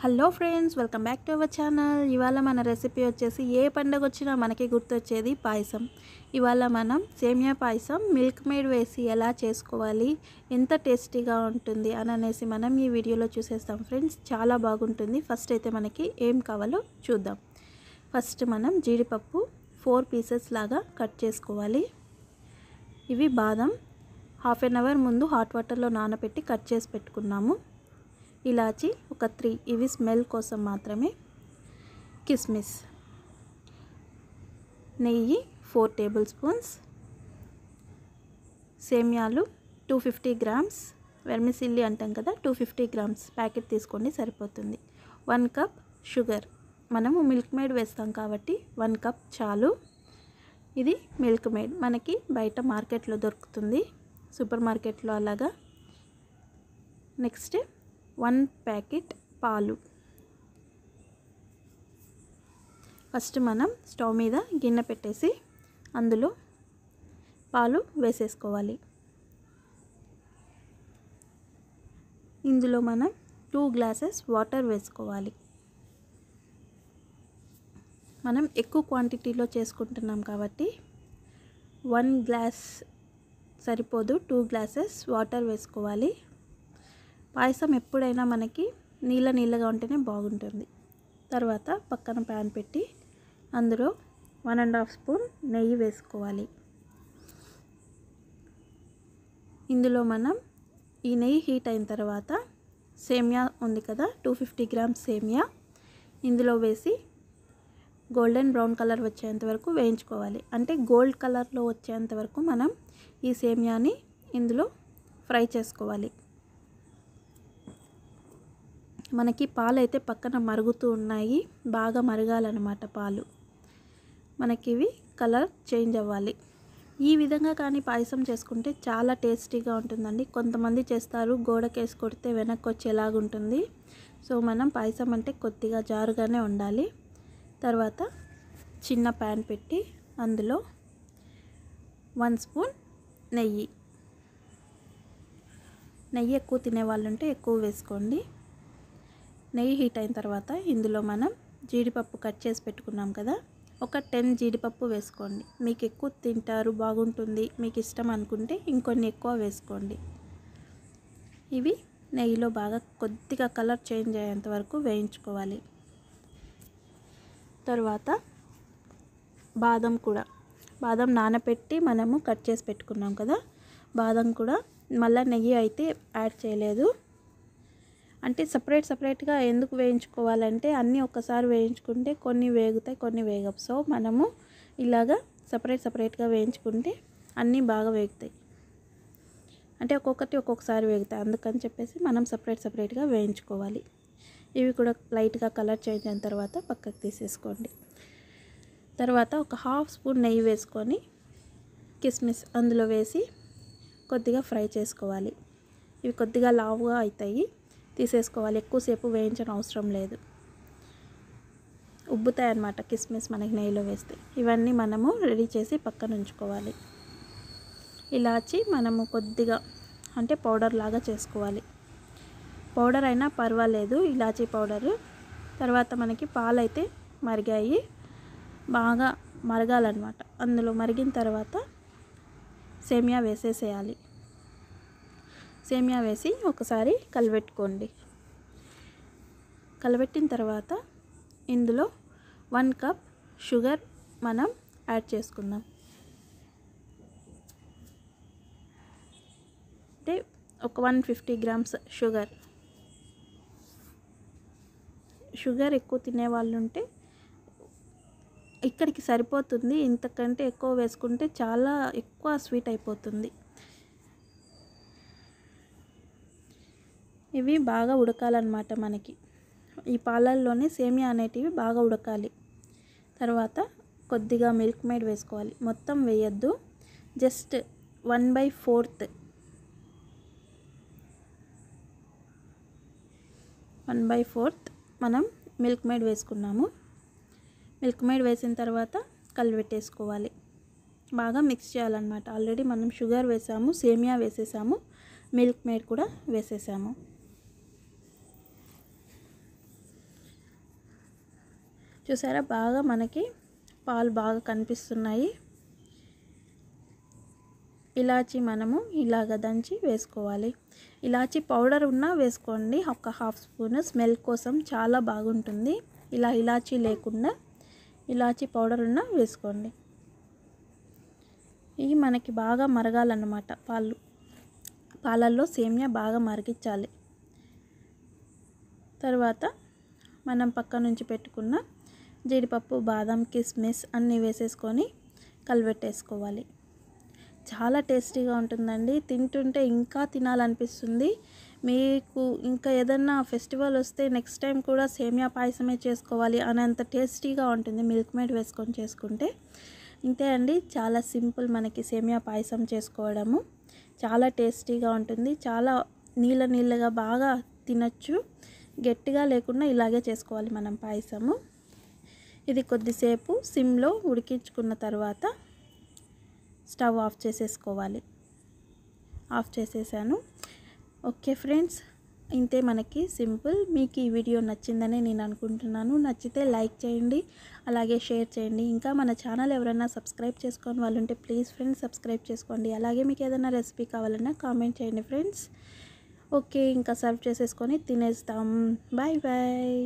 hello friends welcome back to our channel ఇవాళ మన recipe వచ్చేసి ఏ పండగ వచ్చినా మనకి గుర్తొచ్చేది పాయసం ఇవాళ మనం సేమియా పాయసం మిల్క్ మేడ్ వేసి ఎలా చేసుకోవాలి ఎంత టేస్టీగా ఉంటుంది అని అనేసి మనం ఈ వీడియోలో చూసేస్తాం ఫ్రెండ్స్ చాలా బాగుంటుంది ఫస్ట్ అయితే మనకి ఏం కావాలో చూద్దాం ఫస్ట్ మనం జీడిపప్పు ఫోర్ పీసెస్ లాగా కట్ చేసుకోవాలి ఇవి బాదం హాఫ్ అన్ అవర్ ముందు హాట్ వాటర్లో నానబెట్టి కట్ చేసి పెట్టుకున్నాము ఇలాచి ఒక త్రీ ఇవి స్మెల్ కోసం మాత్రమే కిస్మిస్ నెయ్యి ఫోర్ టేబుల్ స్పూన్స్ సేమ్యాలు టూ ఫిఫ్టీ గ్రామ్స్ వెర్మిసిల్లి అంటాం కదా టూ ఫిఫ్టీ గ్రామ్స్ ప్యాకెట్ తీసుకోండి సరిపోతుంది వన్ కప్ షుగర్ మనము మిల్క్ మేడ్ వేస్తాం కాబట్టి వన్ కప్ చాలు ఇది మిల్క్ మేడ్ మనకి బయట మార్కెట్లో దొరుకుతుంది సూపర్ మార్కెట్లో అలాగా నెక్స్ట్ వన్ ప్యాకెట్ పాలు ఫస్ట్ మనం స్టవ్ మీద గిన్నె పెట్టేసి అందులో పాలు వేసేసుకోవాలి ఇందులో మనం టూ గ్లాసెస్ వాటర్ వేసుకోవాలి మనం ఎక్కువ క్వాంటిటీలో చేసుకుంటున్నాం కాబట్టి వన్ గ్లాస్ సరిపోదు టూ గ్లాసెస్ వాటర్ వేసుకోవాలి పాయసం ఎప్పుడైనా మనకి నీళ్ళ నీళ్ళగా ఉంటేనే బాగుంటుంది తర్వాత పక్కన ప్యాన్ పెట్టి అందులో వన్ అండ్ హాఫ్ స్పూన్ నెయ్యి వేసుకోవాలి ఇందులో మనం ఈ నెయ్యి హీట్ అయిన తర్వాత సేమియా ఉంది కదా టూ ఫిఫ్టీ గ్రామ్స్ సేమియా ఇందులో వేసి గోల్డెన్ బ్రౌన్ కలర్ వచ్చేంత వరకు వేయించుకోవాలి అంటే గోల్డ్ కలర్లో వచ్చేంత వరకు మనం ఈ సేమియాని ఇందులో ఫ్రై చేసుకోవాలి మనకి పాలు అయితే పక్కన మరుగుతూ ఉన్నాయి బాగా మరగాలన్నమాట పాలు మనకి ఇవి కలర్ చేంజ్ అవ్వాలి ఈ విధంగా కానీ పాయసం చేసుకుంటే చాలా టేస్టీగా ఉంటుందండి కొంతమంది చేస్తారు గోడకేసి కొడితే వెనక్కి వచ్చేలాగుంటుంది సో మనం పాయసం అంటే కొద్దిగా జారుగానే ఉండాలి తర్వాత చిన్న ప్యాన్ పెట్టి అందులో వన్ స్పూన్ నెయ్యి నెయ్యి ఎక్కువ తినే వాళ్ళు ఉంటే ఎక్కువ వేసుకోండి నెయ్యి హీట్ అయిన తర్వాత ఇందులో మనం జీడిపప్పు కట్ చేసి పెట్టుకున్నాం కదా ఒక టెన్ జీడిపప్పు వేసుకోండి మీకు ఎక్కువ తింటారు బాగుంటుంది మీకు ఇష్టం అనుకుంటే ఇంకొన్ని ఎక్కువ వేసుకోండి ఇవి నెయ్యిలో బాగా కొద్దిగా కలర్ చేంజ్ అయ్యేంత వరకు వేయించుకోవాలి తర్వాత బాదం కూడా బాదం నానబెట్టి మనము కట్ చేసి పెట్టుకున్నాం కదా బాదం కూడా మళ్ళీ నెయ్యి అయితే యాడ్ చేయలేదు అంటే సపరేట్ సపరేట్గా ఎందుకు వేయించుకోవాలంటే అన్నీ ఒక్కసారి వేయించుకుంటే కొన్ని వేగుతాయి కొన్ని వేగవు సో మనము ఇలాగా సపరేట్ సపరేట్గా వేయించుకుంటే అన్నీ బాగా వేగుతాయి అంటే ఒక్కొక్కటి ఒక్కొక్కసారి వేగుతాయి అందుకని చెప్పేసి మనం సపరేట్ సపరేట్గా వేయించుకోవాలి ఇవి కూడా లైట్గా కలర్ చేంజ్ అయిన తర్వాత పక్కకు తీసేసుకోండి తర్వాత ఒక హాఫ్ స్పూన్ నెయ్యి వేసుకొని కిస్మిస్ అందులో వేసి కొద్దిగా ఫ్రై చేసుకోవాలి ఇవి కొద్దిగా లావుగా అవుతాయి తీసేసుకోవాలి ఎక్కువసేపు వేయించిన అవసరం లేదు ఉబ్బుతాయి అన్నమాట కిస్మిస్ మనకి నెయ్యిలో వేస్తే ఇవన్నీ మనము రెడీ చేసి పక్కన ఉంచుకోవాలి ఇలాచి మనము కొద్దిగా అంటే పౌడర్ లాగా చేసుకోవాలి పౌడర్ అయినా పర్వాలేదు ఇలాచీ పౌడరు తర్వాత మనకి పాలైతే మరిగాయి బాగా మరగాలన్నమాట అందులో మరిగిన తర్వాత సేమియా వేసేసేయాలి సేమియా వేసి ఒకసారి కలబెట్టుకోండి కలబెట్టిన తర్వాత ఇందులో వన్ కప్ షుగర్ మనం యాడ్ చేసుకుందాం అంటే ఒక one fifty grams sugar sugar ఎక్కువ తినే వాళ్ళు ఉంటే ఇక్కడికి సరిపోతుంది ఇంతకంటే ఎక్కువ వేసుకుంటే చాలా ఎక్కువ స్వీట్ అయిపోతుంది ఇవి బాగా ఉడకాలన్నమాట మనకి ఈ పాలల్లోనే సేమియా అనేటివి బాగా ఉడకాలి తర్వాత కొద్దిగా మిల్క్ మేడ్ వేసుకోవాలి మొత్తం వేయద్దు just one by fourth one by fourth మనం మిల్క్ మేడ్ వేసుకున్నాము మిల్క్ మేడ్ వేసిన తర్వాత కలిపెట్టేసుకోవాలి బాగా మిక్స్ చేయాలన్నమాట ఆల్రెడీ మనం షుగర్ వేసాము సేమియా వేసేసాము మిల్క్ మేడ్ కూడా వేసేసాము చూసారా బాగా మనకి పాలు బాగా కనిపిస్తున్నాయి ఇలాచి మనము ఇలాగ దంచి వేసుకోవాలి ఇలాచి పౌడర్ ఉన్నా వేసుకోండి ఒక హాఫ్ స్పూన్ స్మెల్ కోసం చాలా బాగుంటుంది ఇలా ఇలాచి లేకుండా ఇలాచి పౌడర్ ఉన్నా వేసుకోండి ఇవి మనకి బాగా మరగాలన్నమాట పాలు పాలల్లో సేమ్యా బాగా మరిగించాలి తర్వాత మనం పక్క నుంచి పెట్టుకున్న జీడిపప్పు బాదం కిస్మిస్ అన్నీ వేసేసుకొని కలబెట్టేసుకోవాలి చాలా టేస్టీగా ఉంటుందండి తింటుంటే ఇంకా తినాలనిపిస్తుంది మీకు ఇంకా ఏదన్నా ఫెస్టివల్ వస్తే నెక్స్ట్ టైం కూడా సేమియా పాయసమే చేసుకోవాలి అనేంత టేస్టీగా ఉంటుంది మిల్క్ మేడ్ వేసుకొని చేసుకుంటే ఇంతే అండి చాలా సింపుల్ మనకి సేమియా పాయసం చేసుకోవడము చాలా టేస్టీగా ఉంటుంది చాలా నీళ్ళ నీళ్ళగా బాగా తినచ్చు గట్టిగా లేకుండా ఇలాగే చేసుకోవాలి మనం పాయసము ఇది కొద్దిసేపు సిమ్లో ఉడికించుకున్న తర్వాత స్టవ్ ఆఫ్ చేసేసుకోవాలి ఆఫ్ చేసేసాను ఓకే ఫ్రెండ్స్ ఇంతే మనకి సింపుల్ మీకు ఈ వీడియో నచ్చిందని నేను అనుకుంటున్నాను నచ్చితే లైక్ చేయండి అలాగే షేర్ చేయండి ఇంకా మన ఛానల్ ఎవరైనా సబ్స్క్రైబ్ చేసుకొని వాళ్ళు ఉంటే ప్లీజ్ ఫ్రెండ్స్ సబ్స్క్రైబ్ చేసుకోండి అలాగే మీకు ఏదైనా రెసిపీ కావాలన్నా కామెంట్ చేయండి ఫ్రెండ్స్ ఓకే ఇంకా సర్వ్ చేసేసుకొని తినేస్తాం బాయ్ బాయ్